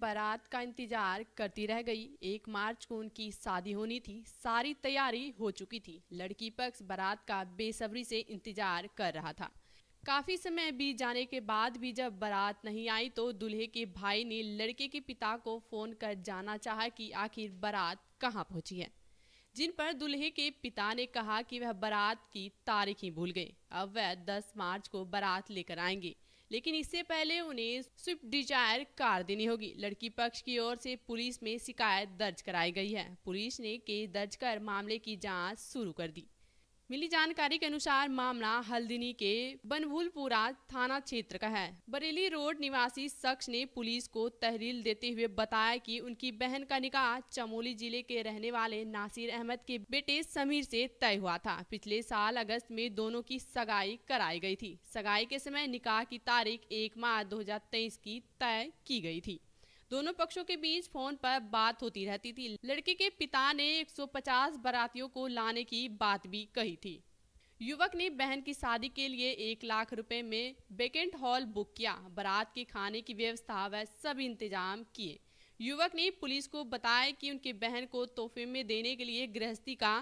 बारात का इंतजार करती रह गई एक मार्च को उनकी शादी होनी थी सारी तैयारी हो चुकी थी लड़की पक्ष बारात का बेसब्री से इंतजार कर रहा था काफी समय बीत जाने के बाद भी जब बारात नहीं आई तो दूल्हे के भाई ने लड़के के पिता को फोन कर जाना चाहा कि आखिर बारात कहाँ पहुंची है जिन पर दूल्हे के पिता ने कहा कि वह बारात की तारीख ही भूल गए अब वह 10 मार्च को बारात लेकर आएंगे लेकिन इससे पहले उन्हें स्विफ्ट डिजायर कार देनी होगी लड़की पक्ष की ओर से पुलिस में शिकायत दर्ज कराई गई है पुलिस ने केस दर्ज कर मामले की जाँच शुरू कर दी मिली जानकारी के अनुसार मामला हल्दिनी के बनभुलपुरा थाना क्षेत्र का है बरेली रोड निवासी शख्स ने पुलिस को तहरील देते हुए बताया कि उनकी बहन का निकाह चमोली जिले के रहने वाले नासिर अहमद के बेटे समीर से तय हुआ था पिछले साल अगस्त में दोनों की सगाई कराई गई थी सगाई के समय निकाह की तारीख एक मार्च दो की तय की गयी थी दोनों पक्षों के बीच फोन पर बात होती रहती थी लड़के के पिता ने 150 बारातियों को लाने की बात भी कही थी युवक ने बहन की शादी के लिए एक लाख रुपए में बेकेंट हॉल बुक किया बारात के खाने की व्यवस्था व सभी इंतजाम किए युवक ने पुलिस को बताया कि उनकी बहन को तोहफे में देने के लिए गृहस्थी का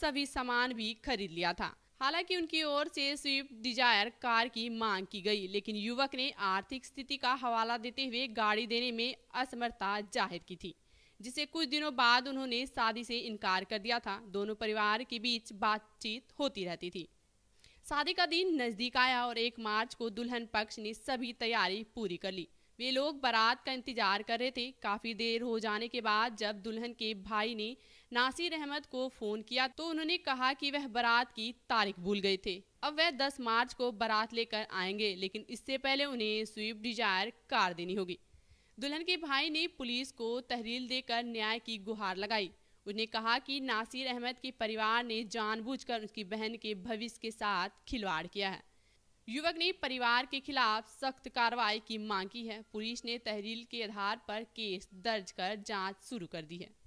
सभी सामान भी खरीद लिया था हालांकि उनकी ओर से स्विफ्ट डिजायर कार की मांग की गई लेकिन युवक ने आर्थिक स्थिति का हवाला देते हुए गाड़ी देने में असमर्थता जाहिर की थी जिसे कुछ दिनों बाद उन्होंने शादी से इनकार कर दिया था दोनों परिवार के बीच बातचीत होती रहती थी शादी का दिन नजदीक आया और एक मार्च को दुल्हन पक्ष ने सभी तैयारी पूरी कर ली वे लोग बारात का इंतजार कर रहे थे काफ़ी देर हो जाने के बाद जब दुल्हन के भाई ने नासिर अहमद को फ़ोन किया तो उन्होंने कहा कि वह बारात की तारीख भूल गए थे अब वह 10 मार्च को बारात लेकर आएंगे लेकिन इससे पहले उन्हें स्विफ्ट डिजायर कार देनी होगी दुल्हन के भाई ने पुलिस को तहरील देकर न्याय की गुहार लगाई उन्हें कहा कि नासिर अहमद के परिवार ने जानबूझकर उसकी बहन के भविष्य के साथ खिलवाड़ किया है युवक ने परिवार के खिलाफ सख्त कार्रवाई की मांग की है पुलिस ने तहरील के आधार पर केस दर्ज कर जांच शुरू कर दी है